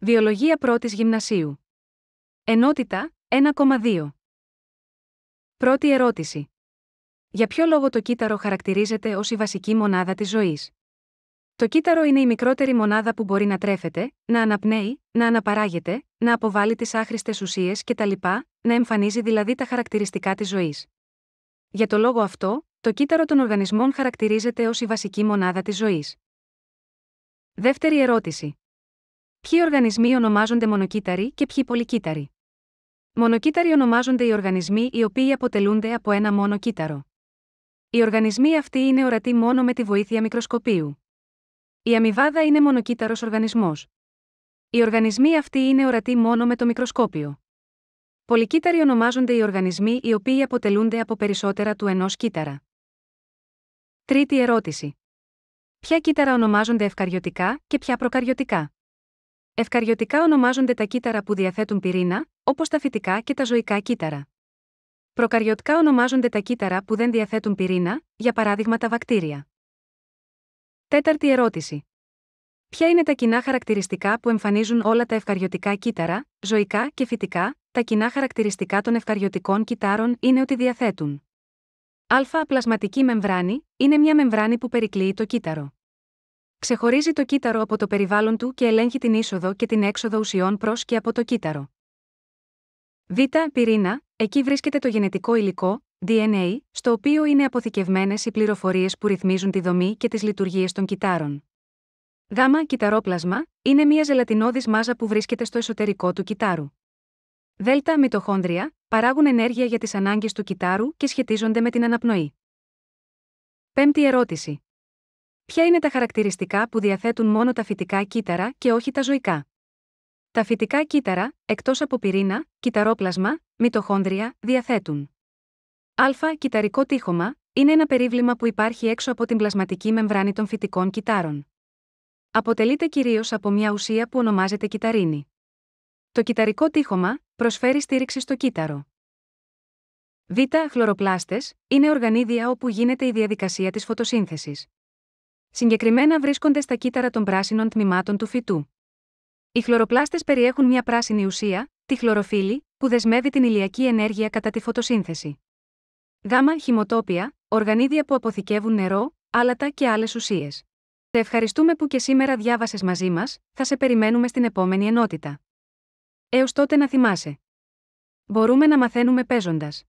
Βιολογία πρώτης γυμνασίου. Ενότητα 1,2. Πρώτη ερώτηση. Για ποιο λόγο το κύτταρο χαρακτηρίζεται ως η βασική μονάδα της ζωής. Το κύτταρο είναι η μικρότερη μονάδα που μπορεί να τρέφεται, να αναπνέει, να αναπαράγεται, να αποβάλει τις άχρηστες ουσίες κτλ, να εμφανίζει δηλαδή τα χαρακτηριστικά της ζωής. Για το λόγο αυτό, το κύτταρο των οργανισμών χαρακτηρίζεται ως η βασική μονάδα της ζωής. Δεύτερη ερώτηση. Ποιοι οργανισμοί ονομάζονται μονοκύτταροι και ποιοι πολυκύτταροι. Μονοκύτταροι ονομάζονται οι οργανισμοί οι οποίοι αποτελούνται από ένα μόνο κύτταρο. Οι οργανισμοί αυτοί είναι ορατοί μόνο με τη βοήθεια μικροσκοπίου. Η αμοιβάδα είναι μονοκύτταρος οργανισμός. Οι οργανισμοί αυτοί είναι ορατοί μόνο με το μικροσκόπιο. Πολυκύτταροι ονομάζονται οι οργανισμοί οι οποίοι αποτελούνται από περισσότερα του ενός κύτταρα. Τρίτη ερώτηση. Ποια κύτταρα ονομάζονται ευκαριωτικά και ποια προκαριωτικά. Ευκαριωτικά ονομάζονται τα κύτταρα που διαθέτουν πυρήνα, όπως τα φυτικά και τα ζωικά κύτταρα. Προκαριωτικά ονομάζονται τα κύτταρα που δεν διαθέτουν πυρήνα, για παράδειγμα τα βακτήρια. Τέταρτη ερώτηση. Ποια είναι τα κοινά χαρακτηριστικά που εμφανίζουν όλα τα ευκαριωτικά κύτταρα, ζωικά και φυτικά, τα κοινά χαρακτηριστικά των ευκαριωτικών κυτάρων είναι ότι διαθέτουν. Α. Πλασματική μεμβράνη είναι μια μεμβράνη που περικλείει το κύτταρο. Ξεχωρίζει το κύτταρο από το περιβάλλον του και ελέγχει την είσοδο και την έξοδο ουσιών προς και από το κύτταρο. Β. Πυρήνα, εκεί βρίσκεται το γενετικό υλικό, DNA, στο οποίο είναι αποθηκευμένες οι πληροφορίες που ρυθμίζουν τη δομή και τις λειτουργίες των κυτάρων. Γ. Κυταρόπλασμα, είναι μια ζελατινώδης μάζα που βρίσκεται στο εσωτερικό του κυτάρου. Δ. Μυτοχόνδρια, παράγουν ενέργεια για τις ανάγκες του κυτάρου και σχετίζονται με την αναπνοή. Πέμπτη ερώτηση. Ποια είναι τα χαρακτηριστικά που διαθέτουν μόνο τα φυτικά κύτταρα και όχι τα ζωικά. Τα φυτικά κύτταρα, εκτός από πυρήνα, κυταρόπλασμα, μυτοχόνδρια, διαθέτουν. Α. Κυταρικό τείχομα είναι ένα περίβλημα που υπάρχει έξω από την πλασματική μεμβράνη των φυτικών κυτάρων. Αποτελείται κυρίως από μια ουσία που ονομάζεται κυταρίνη. Το κυταρικό τείχομα προσφέρει στήριξη στο κύτταρο. Β. Χλωροπλάστες είναι οργανίδια όπου γίνεται η διαδικασία της φωτοσύνθεσης συγκεκριμένα βρίσκονται στα κύτταρα των πράσινων τμήματων του φυτού. Οι χλωροπλάστες περιέχουν μια πράσινη ουσία, τη χλωροφύλλη, που δεσμεύει την ηλιακή ενέργεια κατά τη φωτοσύνθεση. Γάμα χυμοτόπια, οργανίδια που αποθηκεύουν νερό, άλατα και άλλες ουσίες. Σε ευχαριστούμε που και σήμερα διάβασες μαζί μας, θα σε περιμένουμε στην επόμενη ενότητα. Έως τότε να θυμάσαι. Μπορούμε να μαθαίνουμε παίζοντας.